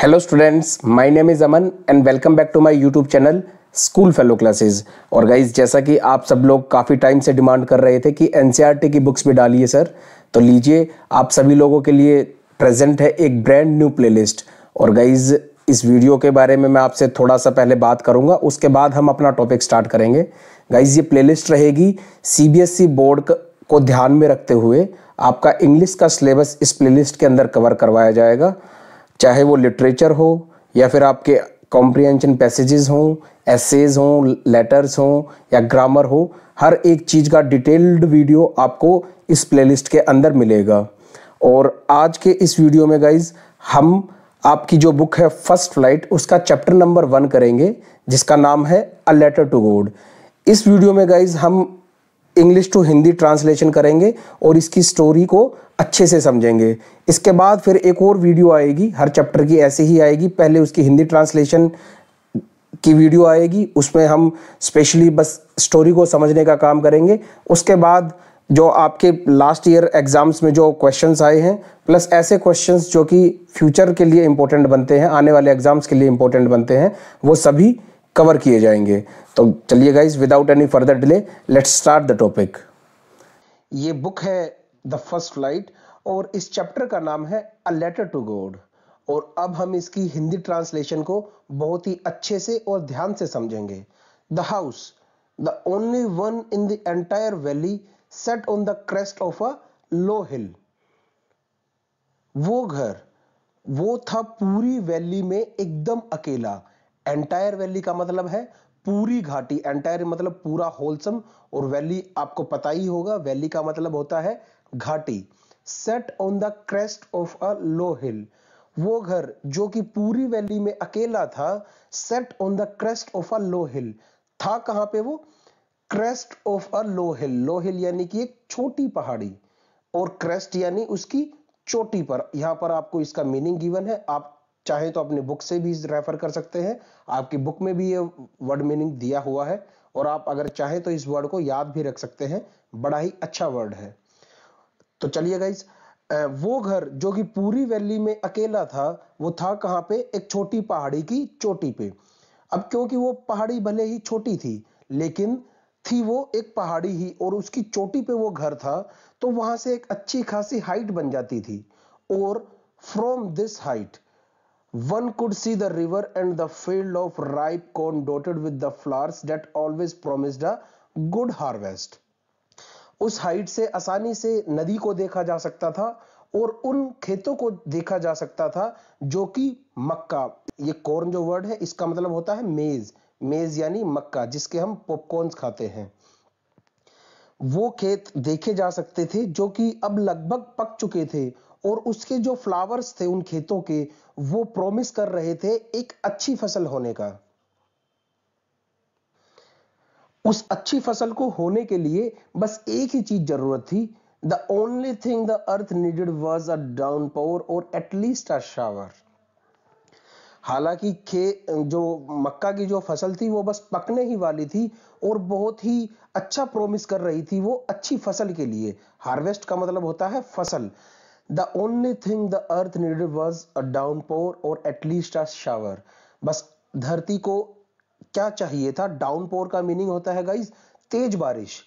Hello students my name is Aman and welcome back to my YouTube channel school fellow classes और guys जैसा कि आप सब लोग काफ़ी टाइम से डिमांड कर रहे थे कि एन e की बुक्स भी डालिए सर तो लीजिए आप सभी लोगों के लिए प्रेजेंट है एक ब्रांड न्यू प्लेलिस्ट और गाइज इस वीडियो के बारे में मैं आपसे थोड़ा सा पहले बात करूँगा उसके बाद हम अपना टॉपिक स्टार्ट करेंगे गाइज ये प्ले रहेगी सी बोर्ड e को ध्यान में रखते हुए आपका इंग्लिश का सिलेबस इस प्ले के अंदर कवर करवाया जाएगा चाहे वो लिटरेचर हो या फिर आपके कॉम्प्रिहेंशन पैसेजेस हों एसेज हों लेटर्स हों या ग्रामर हो हर एक चीज़ का डिटेल्ड वीडियो आपको इस प्लेलिस्ट के अंदर मिलेगा और आज के इस वीडियो में गाइज हम आपकी जो बुक है फर्स्ट फ्लाइट उसका चैप्टर नंबर वन करेंगे जिसका नाम है अ लेटर टू गॉड इस वीडियो में गाइज हम इंग्लिश टू हिंदी ट्रांसलेशन करेंगे और इसकी स्टोरी को अच्छे से समझेंगे इसके बाद फिर एक और वीडियो आएगी हर चैप्टर की ऐसे ही आएगी पहले उसकी हिंदी ट्रांसलेशन की वीडियो आएगी उसमें हम स्पेशली बस स्टोरी को समझने का काम करेंगे उसके बाद जो आपके लास्ट ईयर एग्ज़ाम्स में जो क्वेश्चंस आए हैं प्लस ऐसे क्वेश्चंस जो कि फ्यूचर के लिए इम्पोर्टेंट बनते हैं आने वाले एग्ज़ाम्स के लिए इम्पोर्टेंट बनते हैं वो सभी कवर किए जाएंगे तो चलिए guys without any further delay let's start the topic ये बुक है द फर्स्ट फ्लाइट और इस चैप्टर का नाम है अ लेटर टू गॉड और अब हम इसकी हिंदी ट्रांसलेशन को बहुत ही अच्छे से और ध्यान से समझेंगे the house the only one in the entire valley set on the crest of a low hill वो घर वो था पूरी वैली में एकदम अकेला एंटायर वैली का मतलब है पूरी घाटी एंटायर मतलब पूरा होलसम और वैली आपको पता ही होगा वैली का मतलब होता है घाटी set on the crest of a low hill वो घर जो कि पूरी वैली में अकेला था set on the crest of a low hill था कहां पे वो क्रेस्ट ऑफ अ लो हिल लो हिल यानी कि एक छोटी पहाड़ी और क्रेस्ट यानी उसकी चोटी पर यहां पर आपको इसका मीनिंग गिवन है आप चाहे तो अपने बुक से भी रेफर कर सकते हैं आपकी बुक में भी ये वर्ड मीनिंग दिया हुआ है और आप अगर चाहें तो इस वर्ड को याद भी रख सकते हैं बड़ा ही अच्छा वर्ड है तो चलिए गाइज वो घर जो कि पूरी वैली में अकेला था वो था कहाँ पे एक छोटी पहाड़ी की चोटी पे अब क्योंकि वो पहाड़ी भले ही छोटी थी लेकिन थी वो एक पहाड़ी ही और उसकी चोटी पे वो घर था तो वहां से एक अच्छी खासी हाइट बन जाती थी और from this height One could see the river and the field of ripe corn dotted with the flowers that always promised a good harvest. उस हाइट से आसानी से नदी को देखा जा सकता था और उन खेतों को देखा जा सकता था जो कि मक्का ये कॉर्न जो वर्ड है इसका मतलब होता है मेज मेज यानी मक्का जिसके हम पॉपकॉर्न खाते हैं वो खेत देखे जा सकते थे जो कि अब लगभग पक चुके थे और उसके जो फ्लावर्स थे उन खेतों के वो प्रॉमिस कर रहे थे एक अच्छी फसल होने का उस अच्छी फसल को होने के लिए बस एक ही चीज जरूरत थी the only thing the earth needed was a downpour और एटलीस्ट अ शावर हालांकि खे जो मक्का की जो फसल थी वो बस पकने ही वाली थी और बहुत ही अच्छा प्रोमिस कर रही थी वो अच्छी फसल के लिए हार्वेस्ट का मतलब होता है फसल the only thing the earth needed was a downpour और एटलीस्ट अ शावर बस धरती को क्या चाहिए था डाउनपोर का मीनिंग होता है गाइज तेज बारिश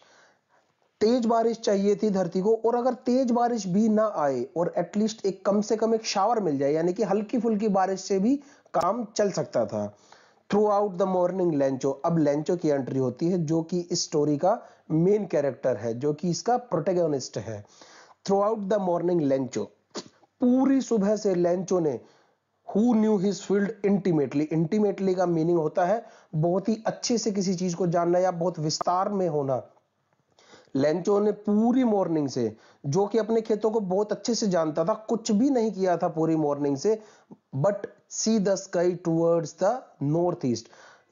तेज बारिश चाहिए थी धरती को और अगर तेज बारिश भी ना आए और एटलीस्ट एक कम से कम एक शावर मिल जाए यानी कि हल्की फुल्की बारिश से भी काम चल सकता था throughout the morning Lencho अब लेंचो की एंट्री होती है जो कि इस स्टोरी का मेन कैरेक्टर है जो कि इसका प्रोटेगोनिस्ट है throughout the morning Lencho पूरी सुबह से लेंचो ने who knew his field intimately intimately का मीनिंग होता है बहुत ही अच्छे से किसी चीज को जानना या बहुत विस्तार में होना लेंचो ने पूरी मॉर्निंग से जो कि अपने खेतों को बहुत अच्छे से जानता था कुछ भी नहीं किया था पूरी मॉर्निंग से but see the sky towards the north east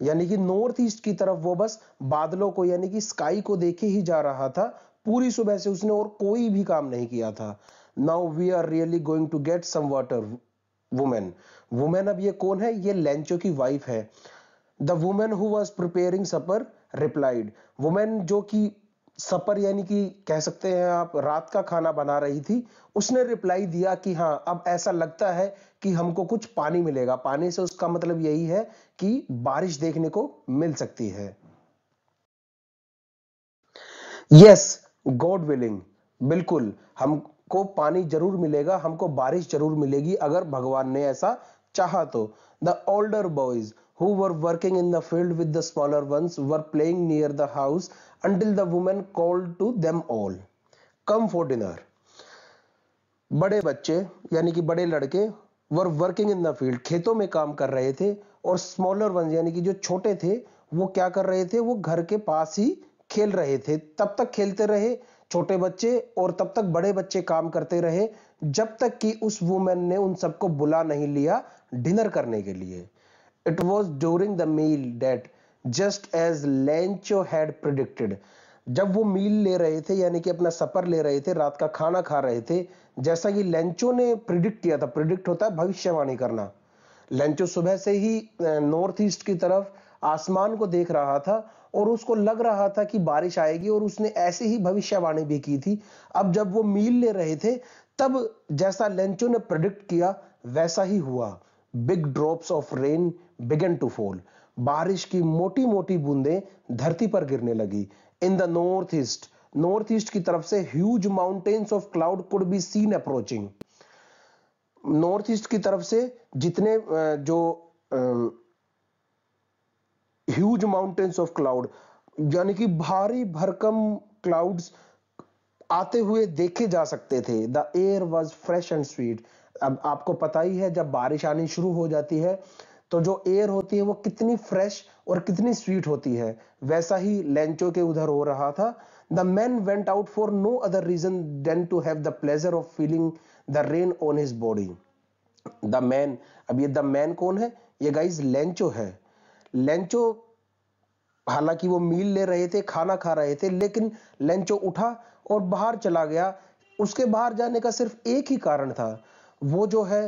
यानी कि नॉर्थ ईस्ट की तरफ वो बस बादलों को यानी कि स्काई को देखे ही जा रहा था पूरी सुबह से उसने और कोई भी काम नहीं किया था now we are really going to get some water woman woman अब ये कौन है ये लेंचो की वाइफ है the woman who was preparing supper replied woman जो कि सपर यानी कि कह सकते हैं आप रात का खाना बना रही थी उसने रिप्लाई दिया कि हाँ अब ऐसा लगता है कि हमको कुछ पानी मिलेगा पानी से उसका मतलब यही है कि बारिश देखने को मिल सकती है यस yes, गॉड विलिंग बिल्कुल हमको पानी जरूर मिलेगा हमको बारिश जरूर मिलेगी अगर भगवान ने ऐसा चाहा तो the older boys who were working in the field with the smaller ones were playing near the house until the woman called to them all come for dinner बड़े बच्चे यानी कि बड़े लड़के were working in the field खेतों में काम कर रहे थे और स्मॉलर वंस यानी कि जो छोटे थे वो क्या कर रहे थे वो घर के पास ही खेल रहे थे तब तक खेलते रहे छोटे बच्चे और तब तक बड़े बच्चे काम करते रहे जब तक कि उस वुमेन ने उन सबको बुला नहीं लिया डिनर करने के लिए it was during the meal that just as Lencho had predicted जब वो मील ले रहे थे यानी कि अपना सपर ले रहे थे रात का खाना खा रहे थे जैसा कि लेंचो ने प्रिडिक्ट किया था प्रिडिक्ट होता है भविष्यवाणी करना लेंचो सुबह से ही नॉर्थ ईस्ट की तरफ आसमान को देख रहा था और उसको लग रहा था कि बारिश आएगी और उसने ऐसे ही भविष्यवाणी भी की थी अब जब वो मील ले रहे थे तब जैसा लेंचो ने प्रोडिक्ट किया वैसा ही हुआ big drops of rain began to fall बारिश की मोटी मोटी बूंदें धरती पर गिरने लगी in the north east north east की तरफ से huge mountains of cloud could be seen approaching north east की तरफ से जितने जो ह्यूज माउंटेन्स ऑफ क्लाउड यानी कि भारी भरकम क्लाउड्स आते हुए देखे जा सकते थे the air was fresh and sweet अब आपको पता ही है जब बारिश आनी शुरू हो जाती है तो जो एयर होती है वो कितनी फ्रेश और कितनी स्वीट होती है वैसा ही लेंचो के उधर हो रहा था the man went out for no other reason than to have the pleasure of feeling the rain on his body the man अब ये द मैन कौन है ये गाइज लेंचो है लेंचो हालांकि वो मील ले रहे थे खाना खा रहे थे लेकिन लेंचो उठा और बाहर चला गया उसके बाहर जाने का सिर्फ एक ही कारण था वो जो है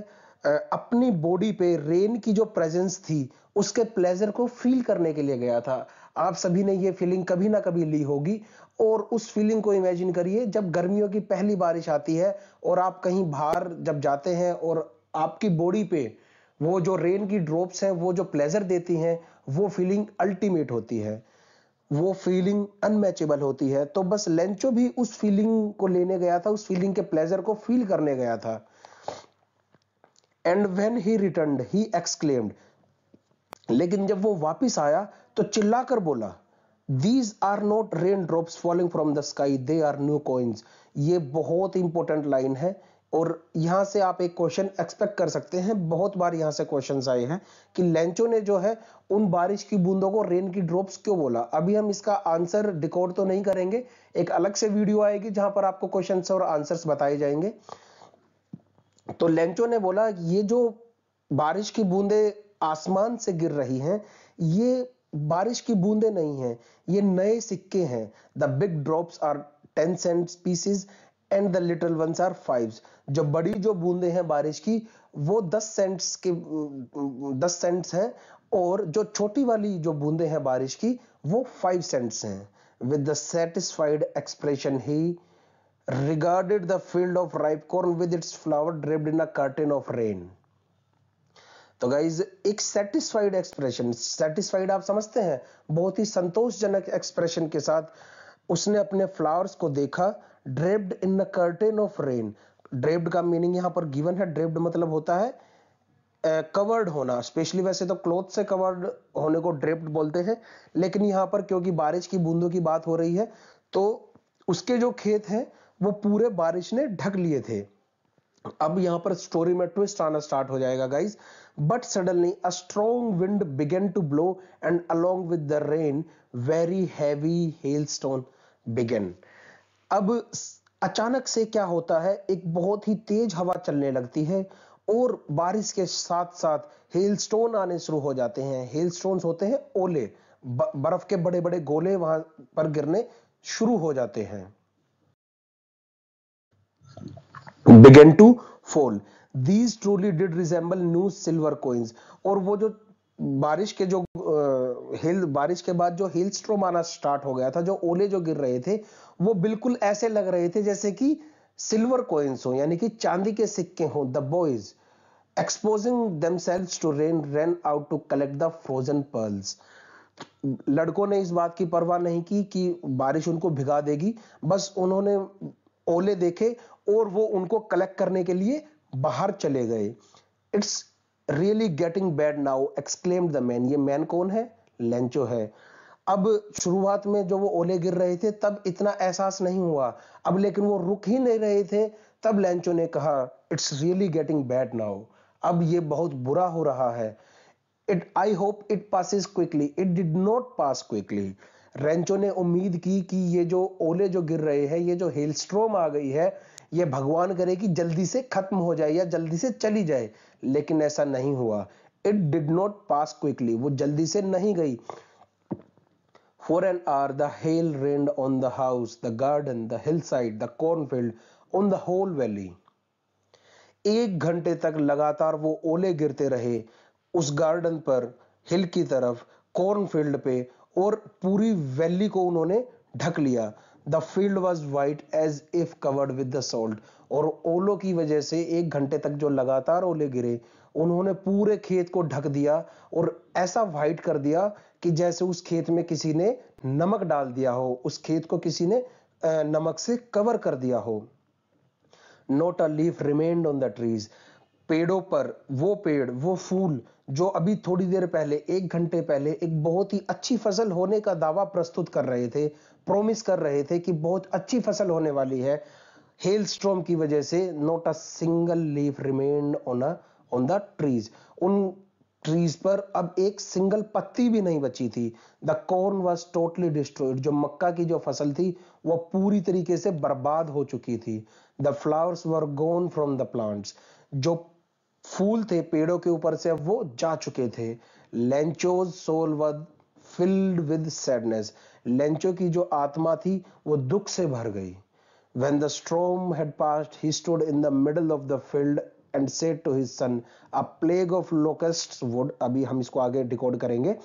अपनी बॉडी पे रेन की जो प्रेजेंस थी उसके प्लेजर को फील करने के लिए गया था आप सभी ने ये फीलिंग कभी ना कभी ली होगी और उस फीलिंग को इमेजिन करिए जब गर्मियों की पहली बारिश आती है और आप कहीं बाहर जब जाते हैं और आपकी बॉडी पे वो जो रेन की ड्रॉप्स हैं वो जो प्लेजर देती हैं वो फीलिंग अल्टीमेट होती है वो फीलिंग अनमैचेबल होती है तो बस लेंचो भी उस फीलिंग को लेने गया था उस फीलिंग के प्लेजर को फील करने गया था and when he return he exclaimed लेकिन जब वो वापस आया तो चिल्लाकर बोला these are not rain drops falling from the sky they are new coins ये बहुत इंपॉर्टेंट लाइन है और यहाँ से आप एक क्वेश्चन एक्सपेक्ट कर सकते हैं बहुत बार यहाँ से क्वेश्चन आए हैं कि लेंचो ने जो है उन बारिश की बूंदों को रेन की ड्रॉप्स क्यों बोला अभी हम इसका आंसर डिकोड तो नहीं करेंगे एक अलग से वीडियो आएगी जहां पर आपको क्वेश्चन और आंसर्स बताए जाएंगे तो लेंचो ने बोला ये जो बारिश की बूंदे आसमान से गिर रही है ये बारिश की बूंदे नहीं है ये नए सिक्के हैं the big drops are ten cent pieces and the little ones are five जो बड़ी जो बूंदे हैं बारिश की वो दस सेंट्स के दस सेंट्स हैं और जो छोटी वाली जो बूंदे हैं बारिश की वो फाइव सेंट्स हैं with the satisfied expression he regarded the field of ripe corn with its flower draped in a curtain of rain तो गाइज एक सेटिस्फाइड एक्सप्रेशन सेटिस्फाइड आप समझते हैं बहुत ही संतोषजनक एक्सप्रेशन के साथ उसने अपने फ्लावर्स को देखा draped in the curtain of rain draped का मीनिंग यहाँ पर गिवन है ड्रेप्ड मतलब होता है कवर्ड uh, होना स्पेशली वैसे तो क्लोथ से कवर्ड होने को ड्रेप्ड बोलते हैं लेकिन यहाँ पर क्योंकि बारिश की बूंदों की बात हो रही है तो उसके जो खेत हैं वो पूरे बारिश ने ढक लिए थे अब यहाँ पर स्टोरी में ट्विस्ट आना स्टार्ट हो जाएगा guys but suddenly a strong wind began to blow and along with the rain very heavy hail stone began अब अचानक से क्या होता है एक बहुत ही तेज हवा चलने लगती है और बारिश के साथ साथ हेल स्टोन आने शुरू हो जाते हैं हेल स्टोन होते हैं ओले बर्फ के बड़े बड़े गोले वहां पर गिरने शुरू हो जाते हैं began to fall these truly did resemble new silver coins और वो जो बारिश के जो हिल बारिश के बाद जो हिल स्ट्रोम आना स्टार्ट हो गया था जो ओले जो गिर रहे थे वो बिल्कुल ऐसे लग रहे थे जैसे कि सिल्वर कोइंस हो यानी कि चांदी के सिक्के हों the boys exposing themselves to rain rain out to collect the frozen pearls लड़कों ने इस बात की परवाह नहीं की कि बारिश उनको भिगा देगी बस उन्होंने ओले देखे और वो उनको कलेक्ट करने के लिए बाहर चले गए it's really getting bad now exclaimed the man ये मैन कौन है लेंचो है अब शुरुआत में जो वो ओले गिर रहे थे तब इतना एहसास नहीं हुआ अब लेकिन वो रुक ही नहीं रहे थे तब लेंचो ने कहा it's really getting bad now अब ये बहुत बुरा हो रहा है it I hope it passes quickly it did not pass quickly Lencho ने उम्मीद की कि ये जो ओले जो गिर रहे हैं ये जो हिलस्ट्रोम आ गई है ये भगवान करे कि जल्दी से खत्म हो जाए या जल्दी से चली जाए लेकिन ऐसा नहीं हुआ it did not pass quickly वो जल्दी से नहीं गई for an hour the hail rained on the house the garden the hillside the cornfield on the whole valley एक घंटे तक लगातार वो ओले गिरते रहे उस गार्डन पर हिल की तरफ कॉर्नफील्ड पे और पूरी वैली को उन्होंने ढक लिया the field was white as if covered with the salt और ओलो की वजह से एक घंटे तक जो लगातार ओले गिरे उन्होंने पूरे खेत को ढक दिया और ऐसा वाइट कर दिया कि जैसे उस खेत में किसी ने नमक डाल दिया हो उस खेत को किसी ने नमक से कवर कर दिया हो not a leaf remained on the trees पेड़ों पर वो पेड़ वो फूल जो अभी थोड़ी देर पहले एक घंटे पहले एक बहुत ही अच्छी फसल होने का दावा प्रस्तुत कर रहे थे प्रोमिस कर रहे थे कि बहुत अच्छी फसल होने वाली है हेल स्ट्रोम की वजह से not a single leaf remain on on the trees उन ट्रीज पर अब एक सिंगल पत्ती भी नहीं बची थी the corn was totally destroyed जो मक्का की जो फसल थी वह पूरी तरीके से बर्बाद हो चुकी थी the flowers were gone from the plants जो फूल थे पेड़ों के ऊपर से अब वो जा चुके थे Lencho's soul was filled with sadness Lencho की जो आत्मा थी वो दुख से भर गई when the storm had passed he stood in the middle of the field and said to his sons a plague of locust would अभी हम इसको आगे डिकोड करेंगे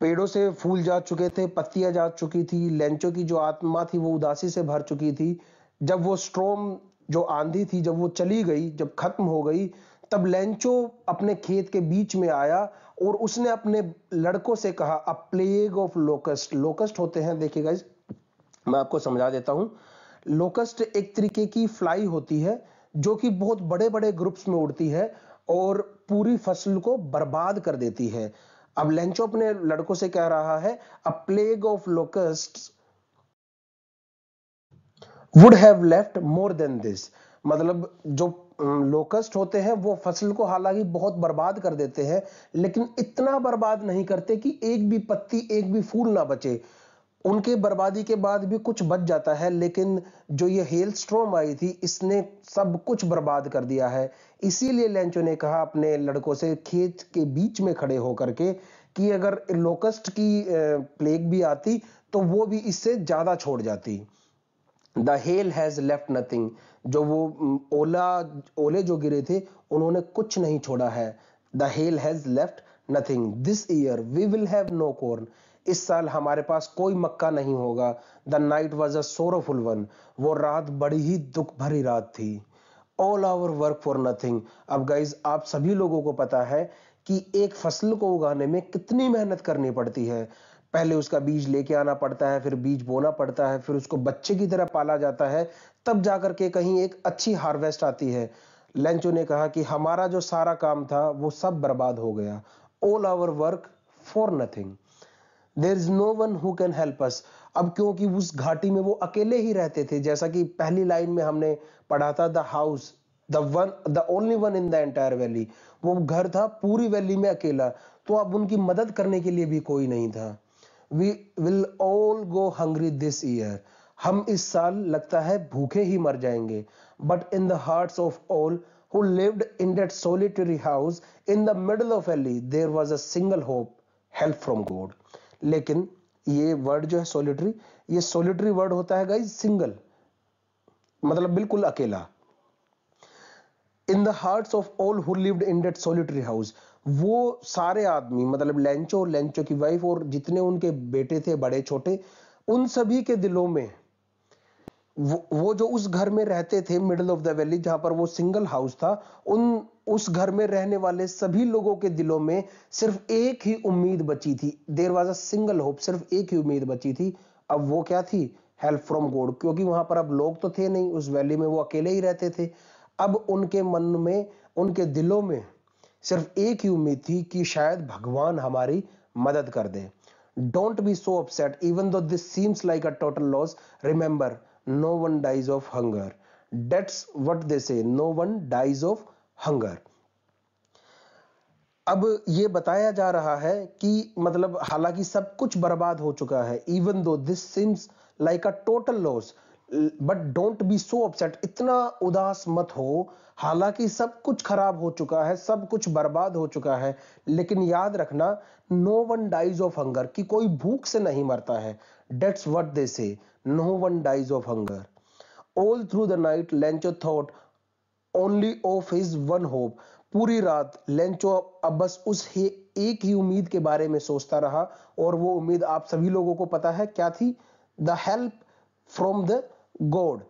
पेड़ों से फूल जा चुके थे पत्तियां जा चुकी थी लेंचो की जो आत्मा थी वो उदासी से भर चुकी थी जब वो स्ट्रोम जो आंधी थी जब वो चली गई जब खत्म हो गई तब लेंचो अपने खेत के बीच में आया और उसने अपने लड़कों से कहा a plague of locust locust होते हैं देखिएगा मैं आपको समझा देता हूं लोकस्ट एक तरीके की फ्लाई होती है जो कि बहुत बड़े बड़े ग्रुप्स में उड़ती है और पूरी फसल को बर्बाद कर देती है अब लेंचो अपने लड़कों से कह रहा है a plague of locust would have left more than this मतलब जो लोकस्ट होते हैं वो फसल को हालांकि बहुत बर्बाद कर देते हैं लेकिन इतना बर्बाद नहीं करते कि एक भी पत्ती एक भी फूल ना बचे उनके बर्बादी के बाद भी कुछ बच जाता है लेकिन जो ये हेल स्ट्रोम आई थी इसने सब कुछ बर्बाद कर दिया है इसीलिए लेंचो ने कहा अपने लड़कों से खेत के बीच में खड़े होकर के कि अगर लोकस्ट की प्लेग भी आती तो वो भी इससे ज्यादा छोड़ जाती the hail has left nothing जो वो ओला ओले जो गिरे थे उन्होंने कुछ नहीं छोड़ा है the hail has left nothing this year we will have no corn इस साल हमारे पास कोई मक्का नहीं होगा the night was a sorrowful one वो रात बड़ी ही दुख भरी रात थी all our work for nothing अब गाइज आप सभी लोगों को पता है कि एक फसल को उगाने में कितनी मेहनत करनी पड़ती है पहले उसका बीज लेके आना पड़ता है फिर बीज बोना पड़ता है फिर उसको बच्चे की तरह पाला जाता है तब जा करके कहीं एक अच्छी हार्वेस्ट आती है लेंचो ने कहा कि हमारा जो सारा काम था वो सब बर्बाद हो गया all our work for nothing there is no one who can help us अब क्योंकि उस घाटी में वो अकेले ही रहते थे जैसा कि पहली लाइन में हमने पढ़ा था the house the one the only one in the entire valley वो घर था पूरी वैली में अकेला तो अब उनकी मदद करने के लिए भी कोई नहीं था we will all go hungry this year हम इस साल लगता है भूखे ही मर जाएंगे but in the hearts of all who lived in that solitary house in the middle of valley there was a single hope help from God लेकिन ये वर्ड जो है सोलिटरी ये सोलिटरी वर्ड होता है गाइज सिंगल मतलब बिल्कुल अकेला in the heart of all who lived in that solitary house वो सारे आदमी मतलब लेंचो और लेंचो की वाइफ और जितने उनके बेटे थे बड़े छोटे उन सभी के दिलों में वो, वो जो उस घर में रहते थे मिडल ऑफ द वैली जहां पर वो सिंगल हाउस था उन उस घर में रहने वाले सभी लोगों के दिलों में सिर्फ एक ही उम्मीद बची थी there was a single hope सिर्फ एक ही उम्मीद बची थी अब वो क्या थी हेल्प फ्रॉम गॉड क्योंकि वहां पर अब लोग तो थे नहीं उस वैली में वो अकेले ही रहते थे अब उनके मन में उनके दिलों में सिर्फ एक ही उम्मीद थी कि शायद भगवान हमारी मदद कर दे don't be so upset even though this seems like a total loss remember no one dies of hunger that's what they say no one dies of hunger अब ये बताया जा रहा है कि मतलब हालांकि सब कुछ बर्बाद हो चुका है even though this seems like a total loss but don't be so upset इतना उदास मत हो हालांकि सब कुछ खराब हो चुका है सब कुछ बर्बाद हो चुका है लेकिन याद रखना no one dies of hunger कि कोई भूख से नहीं मरता है dates what they say no one dies of hunger all through the night Lencho thought only of his one hope पूरी रात लेंचो अब बस उस ही एक ही उम्मीद के बारे में सोचता रहा और वो उम्मीद आप सभी लोगों को पता है क्या थी the help from the God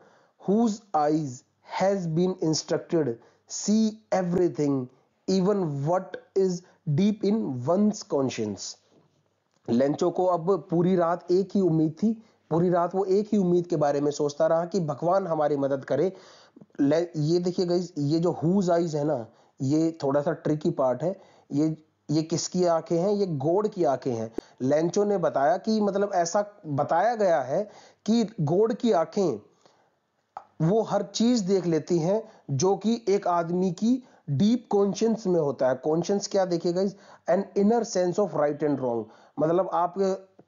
whose eyes has been instructed see everything even what is deep in one's conscience Lencho को अब पूरी रात एक ही उम्मीद थी पूरी रात वो एक ही उम्मीद के बारे में सोचता रहा कि भगवान हमारी मदद करे ये देखिए गई ये जो हुज आइज है ना ये थोड़ा सा ट्रिकी पार्ट है ये ये किसकी आंखें हैं ये गोड़ की आंखें हैं लेंचो ने बताया कि मतलब ऐसा बताया गया है कि गोड़ की आंखें वो हर चीज देख लेती हैं जो कि एक आदमी की डीप कॉन्शियंस में होता है कॉन्शियंस क्या देखिएगा इस an inner sense of right and wrong मतलब आप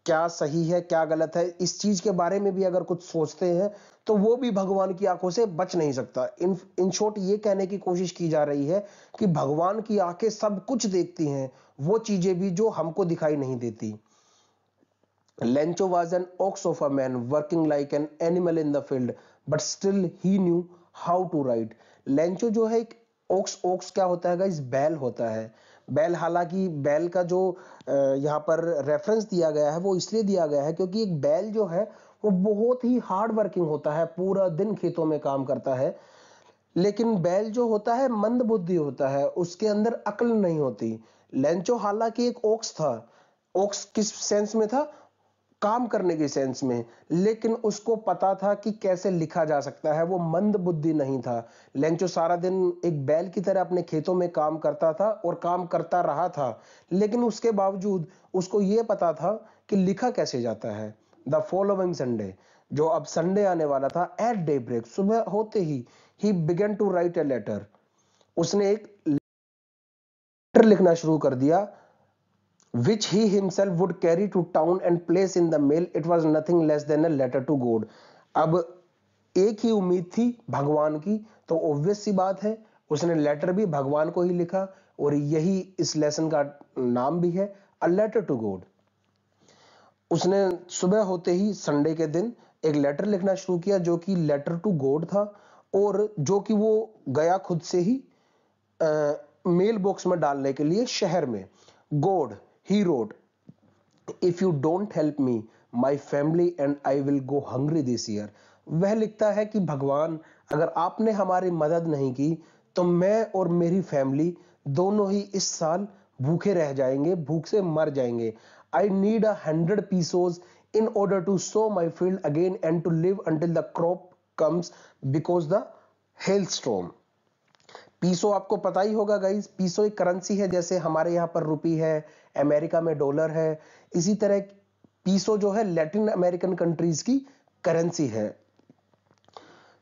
क्या सही है क्या गलत है इस चीज के बारे में भी अगर कुछ सोचते हैं तो वो भी भगवान की आंखों से बच नहीं सकता इन इन शॉर्ट ये कहने की कोशिश की जा रही है कि भगवान की आंखें सब कुछ देखती हैं वो चीजें भी जो हमको दिखाई नहीं देती Lencho was an ox of a man working like an animal in the field but still he knew how to write Lencho जो है एक ओक्स ओक्स क्या होता है इस बैल होता है बैल हालांकि बैल का जो यहाँ पर रेफरेंस दिया गया है वो इसलिए दिया गया है क्योंकि एक बैल जो है वो बहुत ही हार्ड वर्किंग होता है पूरा दिन खेतों में काम करता है लेकिन बैल जो होता है मंद बुद्धि होता है उसके अंदर अकल नहीं होती लेंचो हालांकि एक ओक्स था ओक्स किस सेंस में था काम करने के सेंस में लेकिन उसको पता था कि कैसे लिखा जा सकता है वो मंद बुद्धि नहीं था लेंचो सारा दिन एक बैल की तरह अपने खेतों में काम करता था और काम करता रहा था लेकिन उसके बावजूद उसको ये पता था कि लिखा कैसे जाता है द फॉलोइंग संडे जो अब संडे आने वाला था एट डे ब्रेक सुबह होते ही he began to write a letter उसने एक लेटर लिखना शुरू कर दिया which he himself would carry to town and place in the mail it was nothing less than a letter to god अब एक ही उम्मीद थी भगवान की तो ऑब्वियस सी बात है उसने लेटर भी भगवान को ही लिखा और यही इस लेसन का नाम भी है अ लेटर टू गॉड उसने सुबह होते ही संडे के दिन एक लेटर लिखना शुरू किया जो कि लेटर टू गॉड था और जो कि वो गया खुद से ही आ, मेल बॉक्स में डालने के लिए शहर में God He wrote, if you don't help me my family and I will go hungry this year वह लिखता है कि भगवान अगर आपने हमारी मदद नहीं की तो मैं और मेरी फैमिली दोनों ही इस साल भूखे रह जाएंगे भूख से मर जाएंगे I need a hundred pesos in order to sow my field again and to live until the crop comes because the hail storm peso आपको पता ही होगा गाइज पीसो एक करेंसी है जैसे हमारे यहाँ पर रुपी है अमेरिका में डॉलर है इसी तरह पीसो जो है लैटिन अमेरिकन कंट्रीज की करेंसी है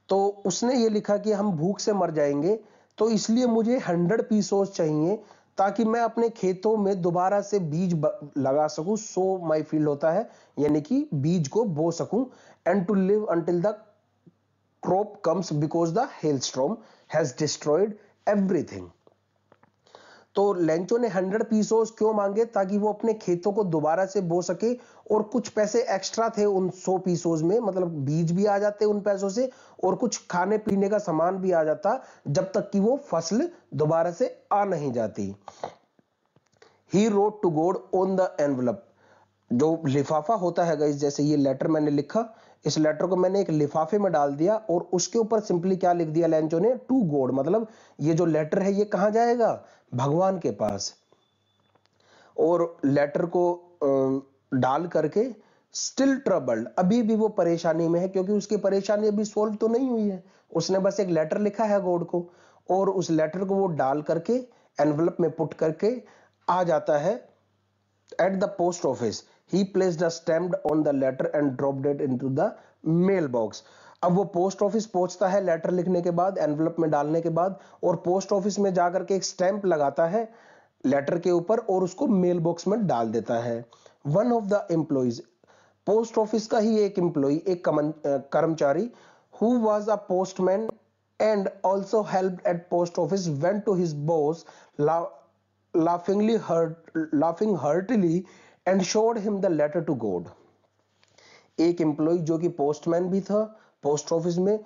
तो उसने ये लिखा कि हम भूख से मर जाएंगे तो इसलिए मुझे हंड्रेड पीसोस चाहिए ताकि मैं अपने खेतों में दोबारा से बीज लगा सकूं सो माई फील्ड होता है यानी कि बीज को बो सकूं and to live until the crop comes because the hail storm has destroyed everything तो लेंचो ने हंड्रेड पीसोस क्यों मांगे ताकि वो अपने खेतों को दोबारा से बो सके और कुछ पैसे एक्स्ट्रा थे उन सौ पीसोस में मतलब बीज भी आ जाते उन पैसों से और कुछ खाने पीने का सामान भी आ जाता जब तक कि वो फसल दोबारा से आ नहीं जाती he wrote to God on the envelope जो लिफाफा होता है जैसे ये लेटर मैंने लिखा इस लेटर को मैंने एक लिफाफे में डाल दिया और उसके ऊपर सिंपली क्या लिख दिया लेंचो ने टू गोड मतलब ये जो लेटर है ये कहा जाएगा भगवान के पास और लेटर को डाल करके स्टिल ट्रबल्ड अभी भी वो परेशानी में है क्योंकि उसकी परेशानी अभी सोल्व तो नहीं हुई है उसने बस एक लेटर लिखा है गॉड को और उस लेटर को वो डाल करके एनवलप में पुट करके आ जाता है at the post office he placed a stamped on the letter and dropped it into the mail box अब वो पोस्ट ऑफिस पहुंचता है लेटर लिखने के बाद एनवलप में डालने के बाद और पोस्ट ऑफिस में जाकर के एक स्टैंप लगाता है लेटर के ऊपर और उसको मेल बॉक्स में डाल देता है one of the employees post office का ही एक एम्प्लॉय एक कर्मचारी who was a postman and also help at post office went to his boss laughingly hurt laughing heartily and showed him the letter to God एक employ जो कि postman भी था पोस्ट ऑफिस में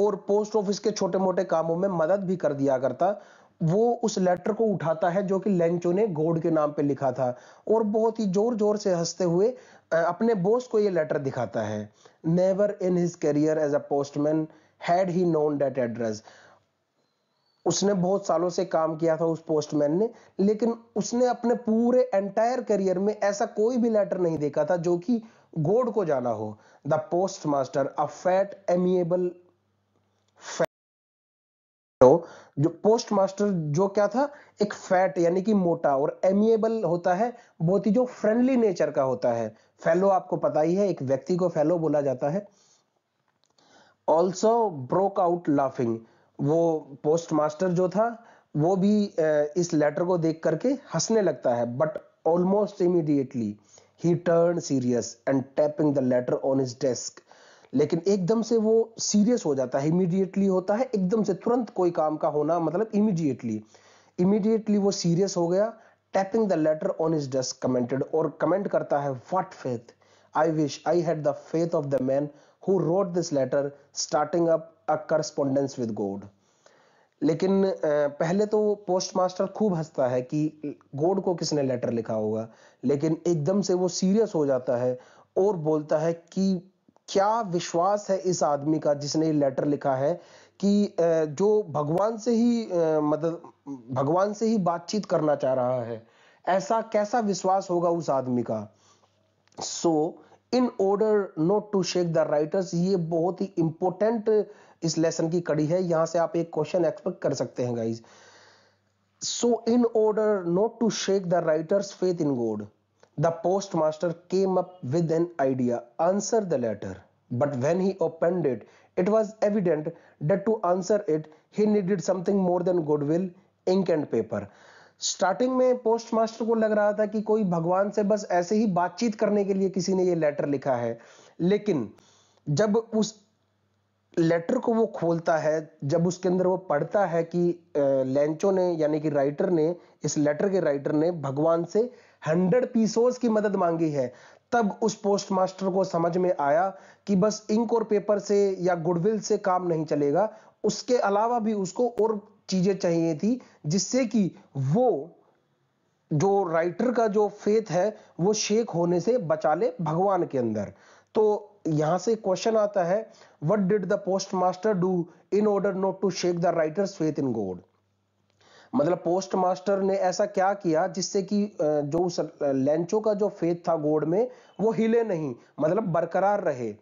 और पोस्ट ऑफिस के छोटे मोटे कामों में मदद भी कर दिया करता वो उस लेटर को उठाता है जो कि लेंचो ने गोड के नाम पे लिखा था और बहुत ही जोर जोर से हंसते हुए अपने बॉस को ये लेटर दिखाता है never in his career as a postman had he known that address उसने बहुत सालों से काम किया था उस पोस्टमैन ने लेकिन उसने अपने पूरे एंटायर करियर में ऐसा कोई भी लेटर नहीं देखा था जो कि गोड को जाना हो the post master a fat amiable जो पोस्ट मास्टर जो क्या था एक फैट यानी कि मोटा और एमिएबल होता है बहुत ही जो फ्रेंडली नेचर का होता है फेलो आपको पता ही है एक व्यक्ति को फेलो बोला जाता है ऑल्सो ब्रोक आउट लाफिंग वो पोस्ट मास्टर जो था वो भी इस लेटर को देख करके हंसने लगता है but almost immediately he turn serious and tapping the letter on his desk लेकिन एकदम से वो सीरियस हो जाता है इमीडिएटली होता है एकदम से तुरंत कोई काम का होना मतलब इमीडिएटली इमीडिएटली वो सीरियस हो गया tapping the letter on his desk commented और कमेंट करता है what faith I wish I had the faith of the man who wrote this letter starting up a correspondence with God लेकिन पहले तो postmaster खूब हंसता है कि गोड को किसने लेटर लिखा होगा लेकिन एकदम से वो सीरियस हो जाता है और बोलता है कि क्या विश्वास है इस आदमी का जिसने ये लेटर लिखा है कि जो भगवान से ही मदद मतलब, भगवान से ही बातचीत करना चाह रहा है ऐसा कैसा विश्वास होगा उस आदमी का so in order not to shake the writers ये बहुत ही इम्पोर्टेंट इस लेसन की कड़ी है यहां से आप एक क्वेश्चन एक्सपेक्ट कर सकते हैं guys so in order not to shake the writer's faith in God the post master came up with an idea answer the letter but when he opened it it was evident that to answer it he needed something more than goodwill ink and paper starting में post master को लग रहा था कि कोई भगवान से बस ऐसे ही बातचीत करने के लिए किसी ने ये लेटर लिखा है लेकिन जब उस लेटर को वो खोलता है जब उसके अंदर वो पढ़ता है कि लेंचो ने यानी कि राइटर ने इस लेटर के राइटर ने भगवान से हंड्रेड पीसोस की मदद मांगी है तब उस पोस्टमास्टर को समझ में आया कि बस इंक और पेपर से या गुडविल से काम नहीं चलेगा उसके अलावा भी उसको और चीजें चाहिए थी जिससे कि वो जो राइटर का जो फेथ है वो शेक होने से बचा ले भगवान के अंदर तो यहाँ से क्वेश्चन आता है what did the post master do in order not to shake the writer's faith in God मतलब पोस्ट मास्टर ने ऐसा क्या किया जिससे कि जो उस लेंचो का जो फेथ था गोड में वो हिले नहीं मतलब बरकरार रहे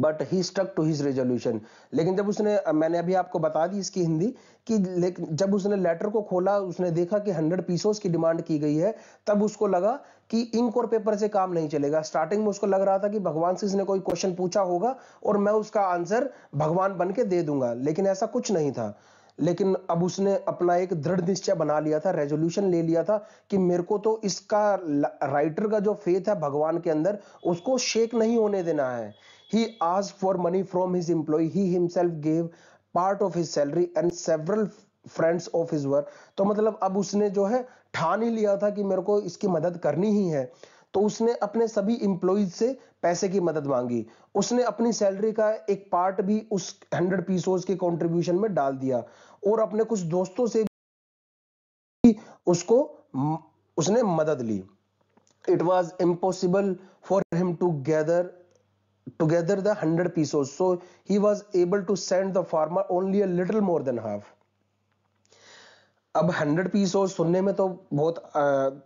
but he stuck to his resolution लेकिन जब उसने मैंने अभी आपको बता दी इसकी हिंदी कि जब उसने लेटर को खोला उसने देखा कि हंड्रेड पीसोस की डिमांड की गई है तब उसको लगा कि इंक और पेपर से काम नहीं चलेगा स्टार्टिंग में उसको लग रहा था कि भगवान से इसने कोई क्वेश्चन पूछा होगा और मैं उसका आंसर भगवान बन के दे दूंगा लेकिन ऐसा कुछ नहीं था लेकिन अब उसने अपना एक दृढ़ निश्चय बना लिया था रेजोल्यूशन ले लिया था कि मेरे को तो इसका राइटर का जो फेथ है भगवान के अंदर उसको शेक नहीं होने देना है He asked for money from his employee. He himself gave part of his salary and several friends of his work तो मतलब अब उसने जो है ठान ही लिया था कि मेरे को इसकी मदद करनी ही है तो उसने अपने सभी इम्प्लॉयज से पैसे की मदद मांगी उसने अपनी सैलरी का एक पार्ट भी उस हंड्रेड पीसोज के कॉन्ट्रीब्यूशन में डाल दिया और अपने कुछ दोस्तों से भी उसको उसने मदद ली it was impossible for him to gather together the 100 pesos so he was able to send the farmer only a little more than half अब 100 पीसोस सुनने में तो बहुत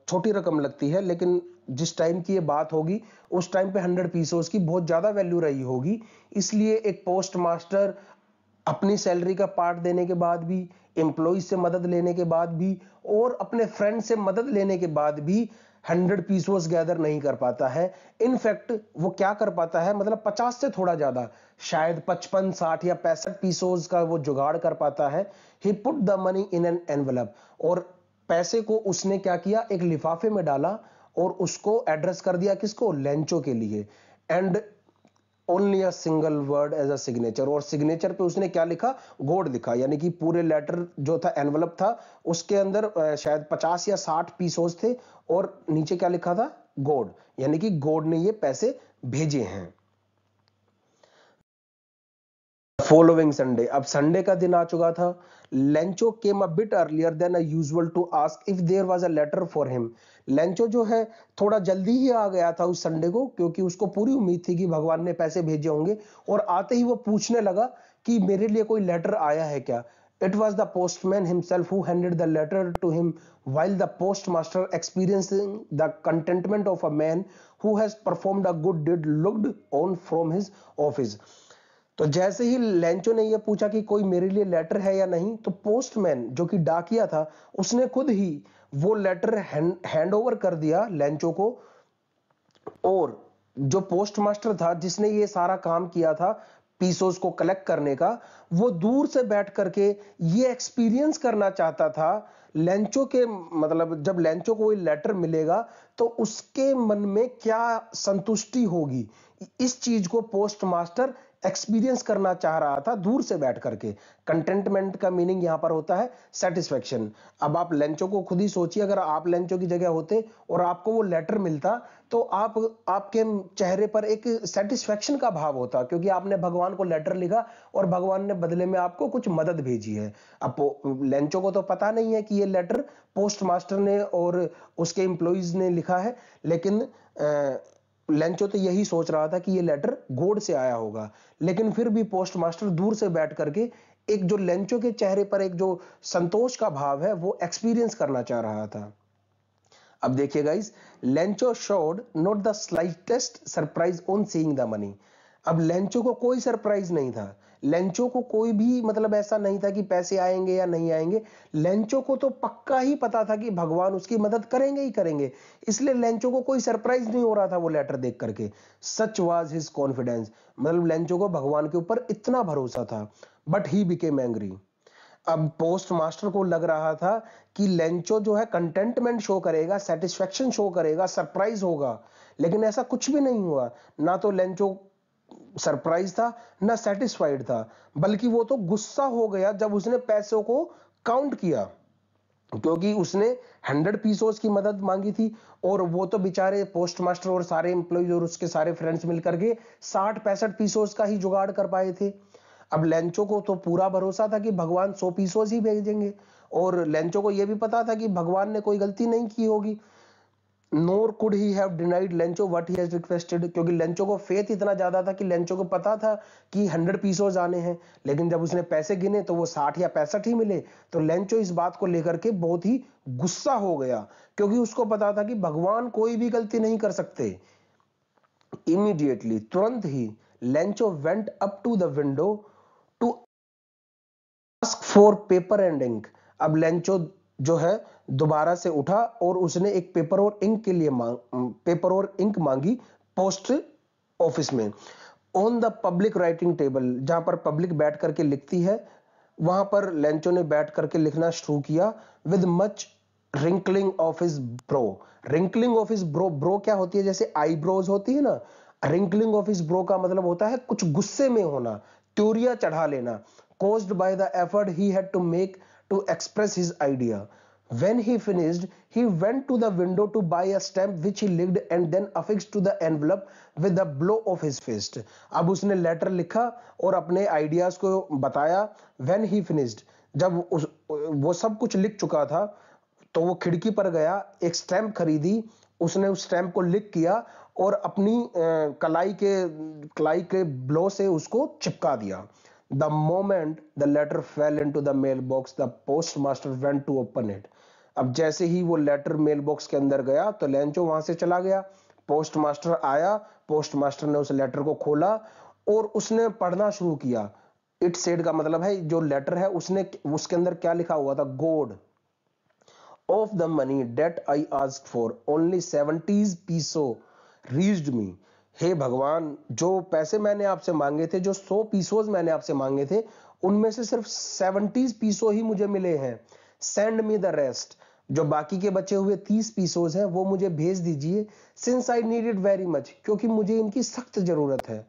छोटी रकम लगती है लेकिन जिस टाइम की ये बात होगी उस टाइम पे 100 पीसोस की बहुत ज़्यादा वैल्यू रही होगी इसलिए एक पोस्ट मास्टर अपनी सैलरी का पार्ट देने के बाद भी एम्प्लॉय से मदद लेने के बाद भी और अपने फ्रेंड से मदद लेने के बाद भी हंड्रेड पीस वो गैदर नहीं कर पाता है इनफैक्ट वो क्या कर पाता है मतलब पचास से थोड़ा ज्यादा शायद पचपन साठ या पैंसठ पीसोज का वो जुगाड़ कर पाता है he put the money in an envelope और पैसे को उसने क्या किया एक लिफाफे में डाला और उसको एड्रेस कर दिया किसको लेंचो के लिए and only a single word as a signature और सिग्नेचर पे उसने क्या लिखा गोड लिखा यानी कि पूरे लेटर जो था एनवलप था उसके अंदर शायद पचास या साठ पीसोज थे और नीचे क्या लिखा था गोड यानी कि गोड ने ये पैसे भेजे हैं फॉलोइंग संडे अब संडे का दिन आ चुका था Lencho came a bit earlier than a usual to ask if there was a letter for him Lencho जो है थोड़ा जल्दी ही आ गया था उस संडे को क्योंकि उसको पूरी उम्मीद थी कि भगवान ने पैसे भेजे होंगे और आते ही वो पूछने लगा कि मेरे लिए कोई लेटर आया है क्या It was the postman himself who handed the letter to him, while the postmaster, experiencing the contentment of a man who has performed a good deed, looked on from his office. तो जैसे ही Lencho ने यह पूछा कि कोई मेरे लिए letter है या नहीं तो पोस्टमैन जो कि डाकिया था उसने खुद ही वो लेटर हैंड ओवर कर दिया लेंचो को और जो पोस्टमास्टर था जिसने ये सारा काम किया था पीसोस को कलेक्ट करने का वो दूर से बैठ करके ये एक्सपीरियंस करना चाहता था लेंचो के मतलब जब लेंचो को कोई लेटर मिलेगा तो उसके मन में क्या संतुष्टि होगी इस चीज को पोस्ट मास्टर एक्सपीरियंस करना चाह रहा था दूर से बैठ करके कंटेंटमेंट का मीनिंग यहां पर होता है सेटिस्फेक्शन अब आप लेंचो को खुद ही सोचिए अगर आप लेंचो की जगह होते और आपको वो लेटर मिलता तो आप आपके चेहरे पर एक सेटिस्फेक्शन का भाव होता क्योंकि आपने भगवान को लेटर लिखा और भगवान ने बदले में आपको कुछ मदद भेजी है अब लेंचो को तो पता नहीं है कि ये लेटर पोस्ट मास्टर ने और उसके एम्प्लॉयज ने लिखा है लेकिन लेंचो तो यही सोच रहा था कि ये लेटर गोड से आया होगा लेकिन फिर भी पोस्ट मास्टर दूर से बैठ करके एक जो लेंचो के चेहरे पर एक जो संतोष का भाव है वो एक्सपीरियंस करना चाह रहा था अब देखिए guys Lencho showed not the slightest surprise on seeing the money अब लेंचो को कोई सरप्राइज नहीं था लेंचो को कोई भी मतलब ऐसा नहीं था कि पैसे आएंगे या नहीं आएंगे लेंचो को तो पक्का ही पता था कि भगवान उसकी मदद करेंगे ही करेंगे इसलिए लेंचो को कोई सरप्राइज नहीं हो रहा था वो लेटर देख करके सच वाज हिज कॉन्फिडेंस मतलब लेंचो को भगवान के ऊपर इतना भरोसा था but he became angry post master को लग रहा था कि लेंचो जो है कंटेंटमेंट शो करेगा सेटिस्फेक्शन शो करेगा सरप्राइज होगा लेकिन ऐसा कुछ भी नहीं हुआ ना तो लेंचो सरप्राइज था ना सेटिस्फाइड था बल्कि वो तो गुस्सा हो गया जब उसने पैसों को काउंट किया क्योंकि उसने हंड्रेड पीसोस की मदद मांगी थी और वो तो बेचारे पोस्ट मास्टर और सारे एम्प्लॉज और उसके सारे फ्रेंड्स मिलकर के साठ पैंसठ पीसोस का ही जुगाड़ कर पाए थे अब लेंचो को तो पूरा भरोसा था कि भगवान सो पीसोस ही भेजेंगे और लेंचो को यह भी पता था कि भगवान ने कोई गलती नहीं की होगी nor could he have denied Lencho what he has requested क्योंकि लेंचो को फेथ इतना ज्यादा था कि लेंचो को पता था कि हंड्रेड पीसोज आने हैं लेकिन जब उसने पैसे गिने तो वो साठ या पैंसठ ही मिले तो लेंचो इस बात को लेकर के बहुत ही गुस्सा हो गया क्योंकि उसको पता था कि भगवान कोई भी गलती नहीं कर सकते इमीडिएटली तुरंत ही Lencho went up to the window to ask for paper and ink अब लेंचो जो है दोबारा से उठा और उसने एक पेपर और इंक के लिए मांग पेपर और इंक मांगी पोस्ट ऑफिस में on the public writing table जहां पर पब्लिक बैठ करके लिखती है वहां पर लेंचो ने बैठ करके लिखना शुरू किया with much wrinkling of his brow wrinkling of his brow brow क्या होती है जैसे आईब्रोज होती है ना रिंकलिंग ऑफ इज ब्रो का मतलब होता है कुछ गुस्से में होना त्योरिया चढ़ा लेना caused by the effort he had to make to express his idea. When he finished, he went to the window to buy a stamp which he licked and then affixed to the envelope with a blow of his fist. अब उसने letter लिखा और अपने ideas को बताया when he finished. जब उस, वो सब कुछ लिख चुका था तो वो खिड़की पर गया एक स्टैम्प खरीदी उसने उस स्टैम्प को लिक किया और अपनी कलाई के कलाई के ब्लो से उसको चिपका दिया The moment the letter fell into the mailbox, the postmaster went to open it. अब जैसे ही वो लेटर मेल बॉक्स के अंदर गया तो लेंचो वहां से चला गया पोस्टमास्टर आया पोस्टमास्टर ने उस लेटर को खोला और उसने पढ़ना शुरू किया इट सेड का मतलब है जो लेटर है उसने उसके अंदर क्या लिखा हुआ था God of the money that I asked for only seventies peso reached me हे भगवान जो पैसे मैंने आपसे मांगे थे जो सौ पीसोज मैंने आपसे मांगे थे उनमें से सिर्फ सेवनटीज पीसो ही मुझे मिले हैं सेंड मी द रेस्ट जो बाकी के बचे हुए तीस पीसोज हैं वो मुझे भेज दीजिए since I need it very much क्योंकि मुझे इनकी सख्त जरूरत है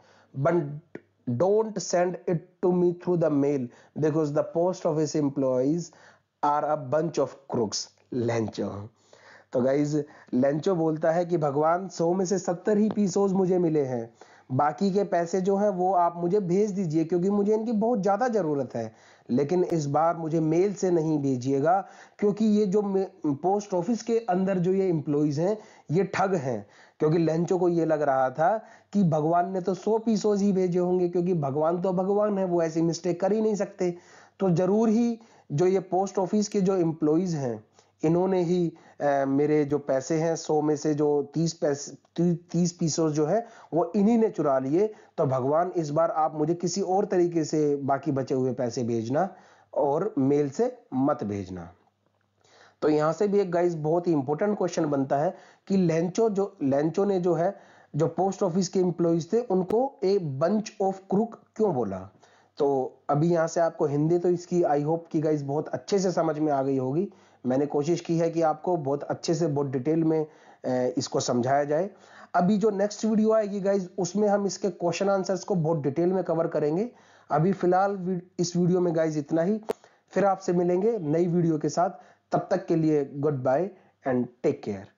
but don't send it to me through the mail because the post office employees are a bunch of crooks Lencho तो गाइज लेंचो बोलता है कि भगवान सौ में से सत्तर ही पीसोज मुझे मिले हैं बाकी के पैसे जो हैं वो आप मुझे भेज दीजिए क्योंकि मुझे इनकी बहुत ज़्यादा ज़रूरत है लेकिन इस बार मुझे मेल से नहीं भेजिएगा क्योंकि ये जो पोस्ट ऑफिस के अंदर जो ये इम्प्लॉयज हैं ये ठग हैं क्योंकि लंचो को ये लग रहा था कि भगवान ने तो सौ पीसोज ही भेजे होंगे क्योंकि भगवान तो भगवान है वो ऐसी मिस्टेक कर ही नहीं सकते तो ज़रूर ही जो ये पोस्ट ऑफिस के जो इम्प्लॉयज हैं इन्होंने ही आ, मेरे जो पैसे हैं सौ में से जो तीस पैसे ती, तीस पीसों जो है वो इन्हीं ने चुरा लिए तो भगवान इस बार आप मुझे किसी और तरीके से बाकी बचे हुए पैसे भेजना और मेल से मत भेजना तो यहां से भी एक गाइस बहुत ही इंपॉर्टेंट क्वेश्चन बनता है कि लेंचो जो लेंचो ने जो है जो पोस्ट ऑफिस के एम्प्लॉयज थे उनको ए बंच ऑफ क्रुक क्यों बोला तो अभी यहां से आपको हिंदी तो इसकी आई होप की गाइस बहुत अच्छे से समझ में आ गई होगी मैंने कोशिश की है कि आपको बहुत अच्छे से बहुत डिटेल में इसको समझाया जाए अभी जो नेक्स्ट वीडियो आएगी गाइज उसमें हम इसके क्वेश्चन आंसर्स को बहुत डिटेल में कवर करेंगे अभी फिलहाल इस वीडियो में गाइज इतना ही फिर आपसे मिलेंगे नई वीडियो के साथ तब तक के लिए goodbye and take care